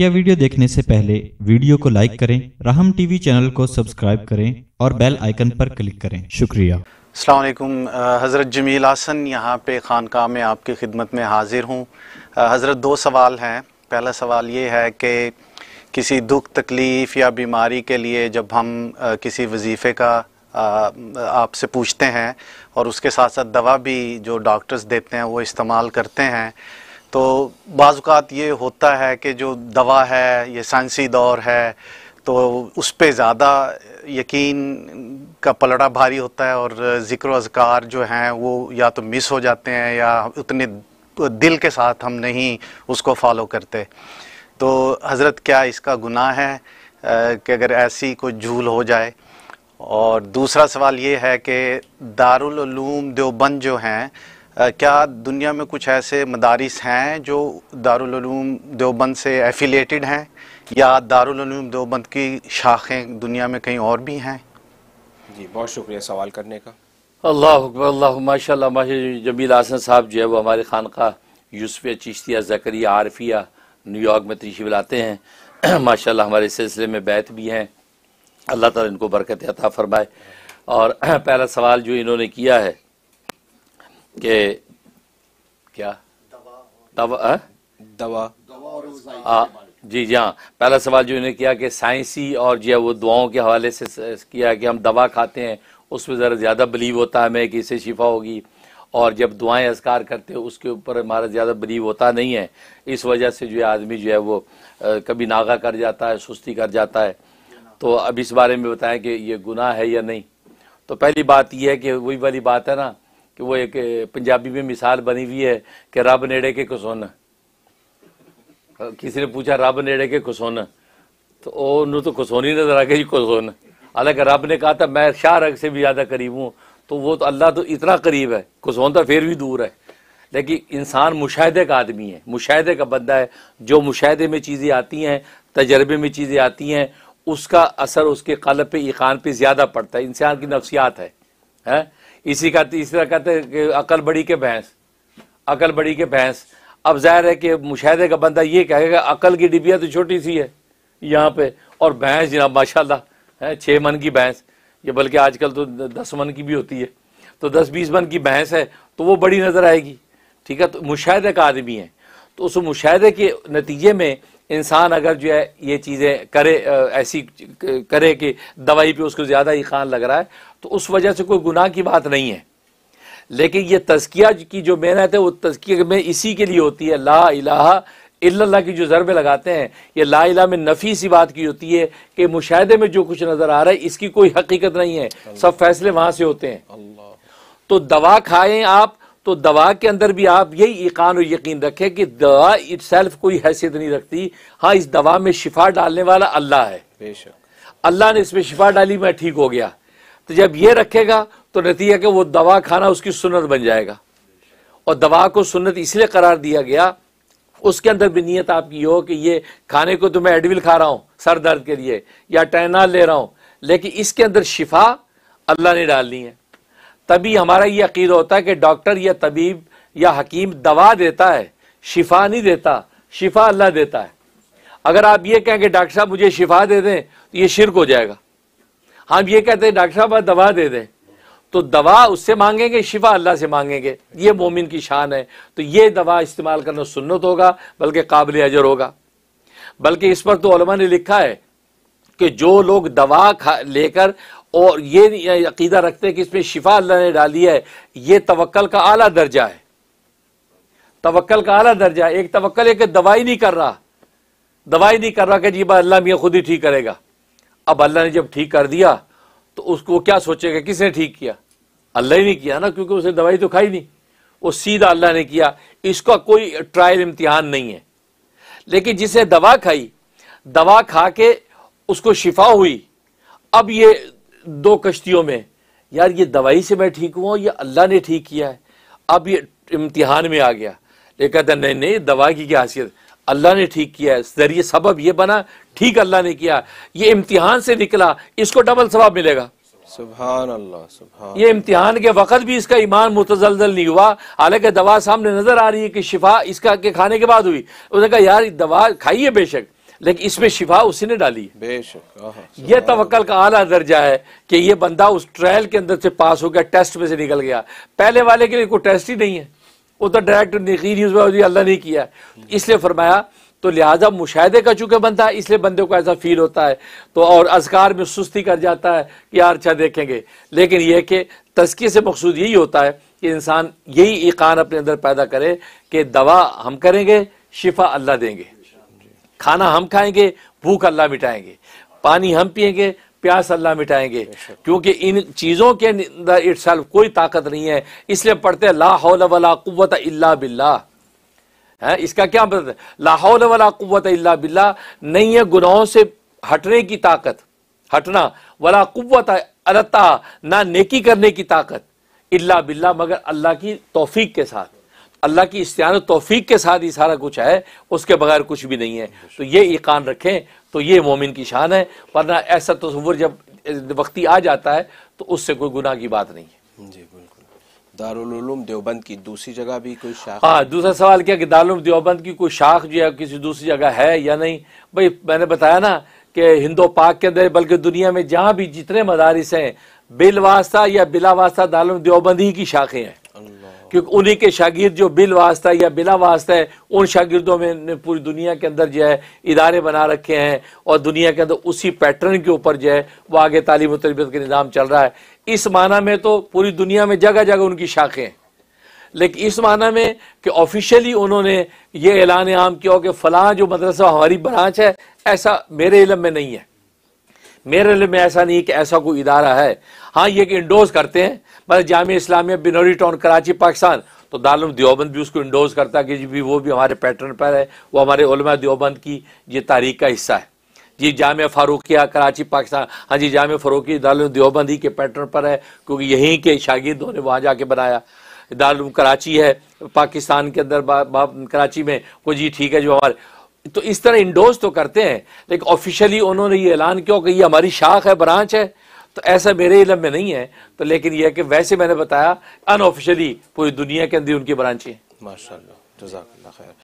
मुख्य वीडियो देखने से पहले वीडियो को लाइक करें राहम टीवी चैनल को सब्सक्राइब करें और बेल आइकन पर क्लिक करें शुक्रिया अलैक्म हज़रत जमील आसन यहाँ पे खानका में आपकी खिदमत में हाजिर हूँ हज़रत दो सवाल हैं पहला सवाल ये है कि किसी दुख तकलीफ़ या बीमारी के लिए जब हम किसी वजीफ़े का आपसे पूछते हैं और उसके साथ साथ दवा भी जो डॉक्टर्स देते हैं वो इस्तेमाल करते हैं तो बाज़ात ये होता है कि जो दवा है ये साइंसी दौर है तो उस पर ज़्यादा यकीन का पलड़ा भारी होता है और ज़िक्र अजकार जो हैं वो या तो मिस हो जाते हैं या उतने दिल के साथ हम नहीं उसको फॉलो करते तो हज़रत क्या इसका गुनाह है कि अगर ऐसी कोई झूल हो जाए और दूसरा सवाल ये है कि दारुलूम देवबंद जो हैं क्या दुनिया में कुछ ऐसे मदारस हैं जो दारूम देवबंद से एफिलेटेड हैं या दारूम देवबंद की शाखें दुनिया में कहीं और भी हैं जी बहुत शुक्रिया सवाल करने का अल्लाह अल्लाह माशा माशा जमील आसन साहब जो है वो हमारे का यूसफिया चिश्तिया जकरिया आरफिया न्यूयॉर्क में तशीफ बुलाते हैं माशा हमारे सिलसिले में बैत भी हैं अल्लाह ताला इनको बरकत अता फ़रमाए और पहला सवाल जो इन्होंने किया है के क्या दवा हाँ? दवा आ, हाँ, जी जी हाँ पहला सवाल जो इन्होंने किया कि साइंसी और जो है वो दुआओं के हवाले से किया कि हम दवा खाते हैं उसमें ज़रा ज़्यादा बिलीव होता है हमें कि इससे शिफा होगी और जब दुआएं असकार करते हैं उसके ऊपर हमारा ज़्यादा बिलीव होता नहीं है इस वजह से जो है आदमी जो है वो कभी नागा कर जाता है सुस्ती कर जाता है तो अब इस बारे में बताएं कि ये गुनाह है या नहीं तो पहली बात यह है कि वही वाली बात है ना कि वो एक पंजाबी में मिसाल बनी हुई है कि रब नेड़े के कुसुन किसी ने पूछा रब नेड़े के कुसुन तो ओनू तो कुसुन ही नजर आ गया जी कुसुन हालांकि रब ने कहा था मैं शाहरग से भी ज़्यादा करीब हूँ तो वो तो अल्लाह तो इतना करीब है कुसुन तो फिर भी दूर है लेकिन इंसान मुशाहे का आदमी है मुशाहे का बंदा है जो मुशाहे में चीज़ें आती हैं तजर्बे में चीज़ें आती हैं उसका असर उसके कलब पे ईकान पे ज़्यादा पड़ता है इंसान की नफसियात है है? इसी का तीसरा कहते कि अकल बड़ी के भैंस अकल बड़ी के भैंस अब जाहिर है कि मुशाहे का बंदा ये कहेगा अकल की डिबिया तो छोटी सी है यहाँ पे और भैंस जनाब माशाल्लाह है छः मन की भैंस ये बल्कि आजकल तो दस मन की भी होती है तो दस बीस मन की भैंस है तो वो बड़ी नज़र आएगी ठीक है तो मुशाहे का आदमी है तो उस मुशाहे के नतीजे में इंसान अगर जो है ये चीज़ें करे ऐसी करे कि दवाई पे उसको ज़्यादा ही खान लग रहा है तो उस वजह से कोई गुनाह की बात नहीं है लेकिन ये तस्किया की जो मेहनत है वो तस्किया में इसी के लिए होती है ला इला इला की जो ज़रबे लगाते हैं ये ला इला में नफी सी बात की होती है कि मुशाहे में जो कुछ नज़र आ रहा है इसकी कोई हकीकत नहीं है सब फैसले वहाँ से होते हैं तो दवा खाएं आप तो दवा के अंदर भी आप यही ईकान और यकीन रखें कि दवा इट सेल्फ कोई हैसियत नहीं रखती हाँ इस दवा में शिफा डालने वाला अल्लाह है अल्लाह ने इसमें शिफा डाली मैं ठीक हो गया तो जब ये रखेगा तो नतीजा के वो दवा खाना उसकी सुनत बन जाएगा और दवा को सुनत इसलिए करार दिया गया उसके अंदर भी नीयत आपकी हो कि ये खाने को तो मैं एडविल खा रहा हूँ सर दर्द के लिए या टैनाल ले रहा हूँ लेकिन इसके अंदर शिफा अल्लाह ने डालनी है तभी हमारा ये अकीद होता है कि डॉक्टर या तबीब या हकीम दवा देता है शिफा नहीं देता शिफा अल्लाह देता है अगर आप ये कहें कि डॉक्टर साहब मुझे शिफा दे दें तो ये शिरक हो जाएगा हम ये कहते हैं डॉक्टर साहब दवा दे दें तो दवा उससे मांगेंगे शिफा अल्लाह से मांगेंगे ये मोमिन की शान है तो ये दवा इस्तेमाल करना सुन्नत होगा बल्कि काबिल अजर होगा बल्कि इस पर तो ने लिखा है कि जो लोग दवा खा लेकर और ये अकीदा रखते हैं कि इसमें शिफा अल्लाह ने डाली है ये तवक्ल का आला दर्जा है तवक्ल का आला दर्जा है एक तवक्ल एक दवाई नहीं कर रहा दवाई नहीं कर रहा कि जी अल्लाह मियाँ खुद ही ठीक करेगा अब अल्लाह ने जब ठीक कर दिया तो उसको क्या सोचेगा किसने ठीक किया अल्लाह ही नहीं किया ना क्योंकि उसने दवाई तो खाई नहीं वो सीधा अल्लाह ने किया इसका कोई ट्रायल इम्तिहान नहीं है लेकिन जिसे दवा खाई दवा खा के उसको शिफा हुई अब ये दो कश्तियों में यार ये दवाई से मैं ठीक हुआ या अल्लाह ने ठीक किया है अब ये इम्तिहान में आ गया ये कहता नहीं नहीं दवा की क्या हासियत अल्लाह ने ठीक किया है जरिए सबब ये बना ठीक अल्लाह ने किया ये इम्तिहान से निकला इसको डबल सबाब मिलेगा सुभान अल्लाह सुभान ये इम्तिहान के वक़्त भी इसका ईमान मुतजलजल नहीं हुआ हालांकि दवा सामने नजर आ रही है कि शिफा इसका के खाने के बाद हुई उसने कहा यार दवा खाइए बेशक लेकिन इसमें शिफा उसी ने डाली है यह तवक्ल का आला दर्जा है कि यह बंदा उस ट्रायल के अंदर से पास हो गया टेस्ट में से निकल गया पहले वाले के लिए कोई टेस्ट ही नहीं है वो तो डायरेक्ट नकी ही उसमें अल्लाह ने किया इसलिए फरमाया तो लिहाजा मुशाहे का चूंकि बनता है इसलिए बंदे को ऐसा फील होता है तो और अजकार में सुस्ती कर जाता है कि यार अच्छा देखेंगे लेकिन यह कि तस्की से मकसूद यही होता है कि इंसान यही इकान अपने अंदर पैदा करे कि दवा हम करेंगे शिफा अल्लाह देंगे खाना हम खाएंगे भूख अल्लाह मिटाएंगे पानी हम पियेंगे प्यास अल्लाह मिटाएंगे क्योंकि इन चीज़ों के अंदर इट्स कोई ताकत नहीं है इसलिए पढ़ते ला हौल वला अल्ला बिल्ला है इसका क्या मतलब लाहौल वला कुत अल्ला बिल्ला नहीं है गुनाहों से हटने की ताकत हटना वला कुत अलता ना नेकी करने की ताकत इल्ला बिल्ला मगर अल्लाह की तोफीक के साथ अल्लाह की इस्तान तोफ़ी के साथ ही सारा कुछ है उसके बगैर कुछ भी नहीं है तो ये ईकान रखें तो ये मोमिन की शान है वरना ऐसा तस्वुर जब वक्ती आ जाता है तो उससे कोई गुनाह की बात नहीं है जी बिल्कुल दारूम देवबंद की दूसरी जगह भी कोई शाख हाँ दूसरा सवाल क्या कि दारूम देवबंद की कोई शाख जो है किसी दूसरी जगह है या नहीं भाई मैंने बताया ना कि हिंदो पाक के अंदर बल्कि दुनिया में जहाँ भी जितने मदारस हैं बिलवास्ता या बिलावास्ता दारूम देवबंद ही की शाखें हैं क्योंकि उन्हीं के शागिर्द जो बिल वास्ता या बिला वास्ता है उन शागिर्दों में पूरी दुनिया के अंदर जो है इदारे बना रखे हैं और दुनिया के अंदर उसी पैटर्न के ऊपर जो है वो आगे तालीम तरबियत का निज़ाम चल रहा है इस माना में तो पूरी दुनिया में जगह जगह उनकी शाखें हैं लेकिन इस माना में कि ऑफिशियली उन्होंने ये ऐलान आम किया हो कि फ़लाँ जो मदरसा हमारी ब्रांच है ऐसा मेरे इलम में नहीं है मेरे लिए में ऐसा नहीं कि ऐसा कोई इदारा है हाँ ये कि इंडोज करते हैं मतलब जाम इस्लामिया बिनोरी टाउन कराची पाकिस्तान तो दारुल दियोबंद भी उसको इंडोज करता है कि भी वो भी हमारे पैटर्न पर है वो हमारे उलमा दियोबंद की ये तारीख का हिस्सा है जी जाम फारूकिया कराची पाकिस्तान हाँ जी जाम फरूकी दारुल दियोबंद ही के पैटर्न पर है क्योंकि यहीं के शागिर्दों ने वहाँ जाके बनाया दारुल कराची है पाकिस्तान के अंदर कराची में वो जी ठीक है जो हमारे तो इस तरह इंडोज तो करते हैं लेकिन ऑफिशियली उन्होंने ये ऐलान किया कि ये हमारी शाख है ब्रांच है तो ऐसा मेरे इलम में नहीं है तो लेकिन यह कि वैसे मैंने बताया अनऑफिशियली पूरी दुनिया के अंदर उनकी ब्रांचें माशा जजाक खैर